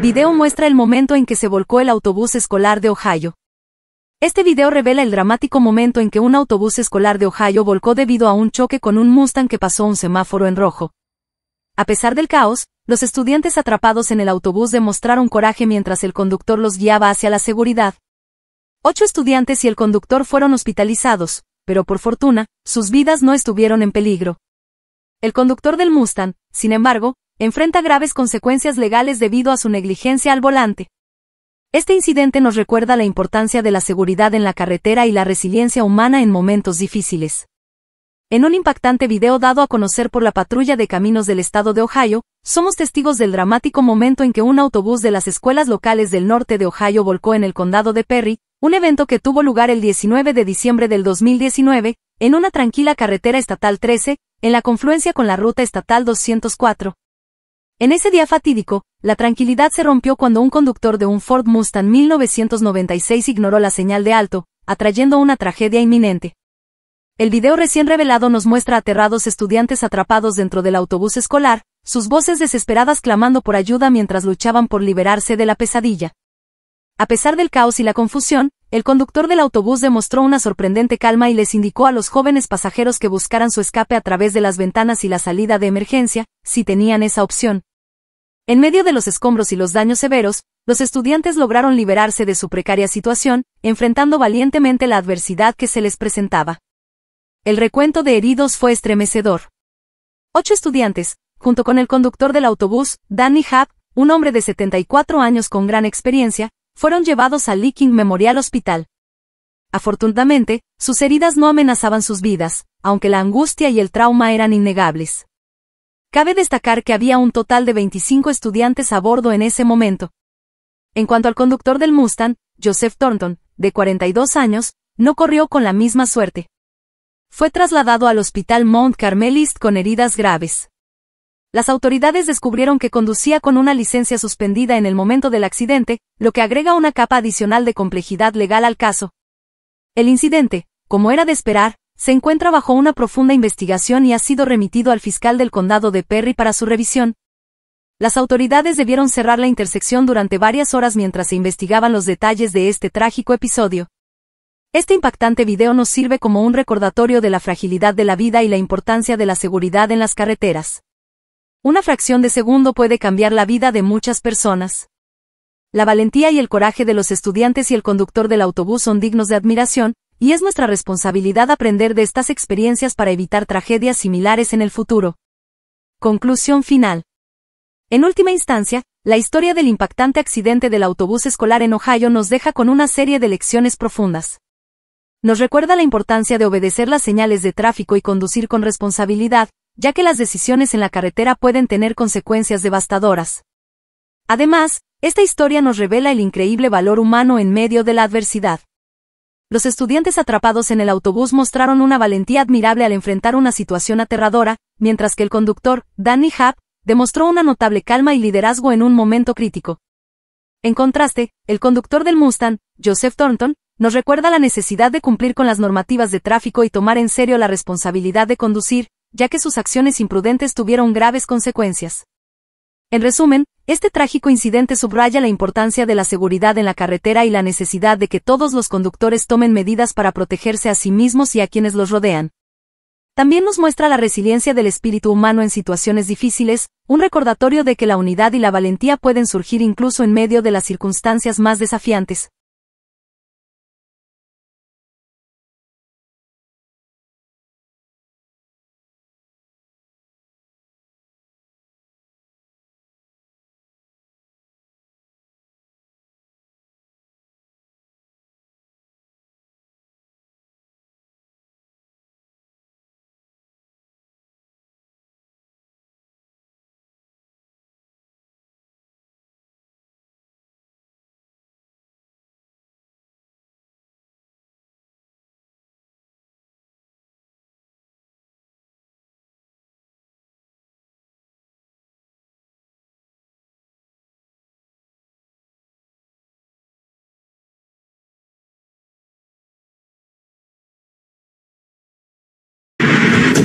Video muestra el momento en que se volcó el autobús escolar de Ohio. Este video revela el dramático momento en que un autobús escolar de Ohio volcó debido a un choque con un Mustang que pasó un semáforo en rojo. A pesar del caos, los estudiantes atrapados en el autobús demostraron coraje mientras el conductor los guiaba hacia la seguridad. Ocho estudiantes y el conductor fueron hospitalizados, pero por fortuna, sus vidas no estuvieron en peligro. El conductor del Mustang, sin embargo, enfrenta graves consecuencias legales debido a su negligencia al volante. Este incidente nos recuerda la importancia de la seguridad en la carretera y la resiliencia humana en momentos difíciles. En un impactante video dado a conocer por la patrulla de caminos del estado de Ohio, somos testigos del dramático momento en que un autobús de las escuelas locales del norte de Ohio volcó en el condado de Perry, un evento que tuvo lugar el 19 de diciembre del 2019, en una tranquila carretera estatal 13, en la confluencia con la ruta estatal 204. En ese día fatídico, la tranquilidad se rompió cuando un conductor de un Ford Mustang 1996 ignoró la señal de alto, atrayendo una tragedia inminente. El video recién revelado nos muestra aterrados estudiantes atrapados dentro del autobús escolar, sus voces desesperadas clamando por ayuda mientras luchaban por liberarse de la pesadilla. A pesar del caos y la confusión, el conductor del autobús demostró una sorprendente calma y les indicó a los jóvenes pasajeros que buscaran su escape a través de las ventanas y la salida de emergencia, si tenían esa opción. En medio de los escombros y los daños severos, los estudiantes lograron liberarse de su precaria situación, enfrentando valientemente la adversidad que se les presentaba. El recuento de heridos fue estremecedor. Ocho estudiantes, junto con el conductor del autobús, Danny Hub, un hombre de 74 años con gran experiencia, fueron llevados al Leaking Memorial Hospital. Afortunadamente, sus heridas no amenazaban sus vidas, aunque la angustia y el trauma eran innegables. Cabe destacar que había un total de 25 estudiantes a bordo en ese momento. En cuanto al conductor del Mustang, Joseph Thornton, de 42 años, no corrió con la misma suerte. Fue trasladado al hospital Mount Carmelist con heridas graves. Las autoridades descubrieron que conducía con una licencia suspendida en el momento del accidente, lo que agrega una capa adicional de complejidad legal al caso. El incidente, como era de esperar, se encuentra bajo una profunda investigación y ha sido remitido al fiscal del condado de Perry para su revisión. Las autoridades debieron cerrar la intersección durante varias horas mientras se investigaban los detalles de este trágico episodio. Este impactante video nos sirve como un recordatorio de la fragilidad de la vida y la importancia de la seguridad en las carreteras. Una fracción de segundo puede cambiar la vida de muchas personas. La valentía y el coraje de los estudiantes y el conductor del autobús son dignos de admiración, y es nuestra responsabilidad aprender de estas experiencias para evitar tragedias similares en el futuro. Conclusión final. En última instancia, la historia del impactante accidente del autobús escolar en Ohio nos deja con una serie de lecciones profundas. Nos recuerda la importancia de obedecer las señales de tráfico y conducir con responsabilidad, ya que las decisiones en la carretera pueden tener consecuencias devastadoras. Además, esta historia nos revela el increíble valor humano en medio de la adversidad. Los estudiantes atrapados en el autobús mostraron una valentía admirable al enfrentar una situación aterradora, mientras que el conductor, Danny Hub, demostró una notable calma y liderazgo en un momento crítico. En contraste, el conductor del Mustang, Joseph Thornton, nos recuerda la necesidad de cumplir con las normativas de tráfico y tomar en serio la responsabilidad de conducir, ya que sus acciones imprudentes tuvieron graves consecuencias. En resumen, este trágico incidente subraya la importancia de la seguridad en la carretera y la necesidad de que todos los conductores tomen medidas para protegerse a sí mismos y a quienes los rodean. También nos muestra la resiliencia del espíritu humano en situaciones difíciles, un recordatorio de que la unidad y la valentía pueden surgir incluso en medio de las circunstancias más desafiantes.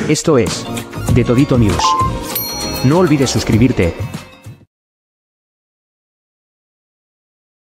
Esto es, de Todito News. No olvides suscribirte,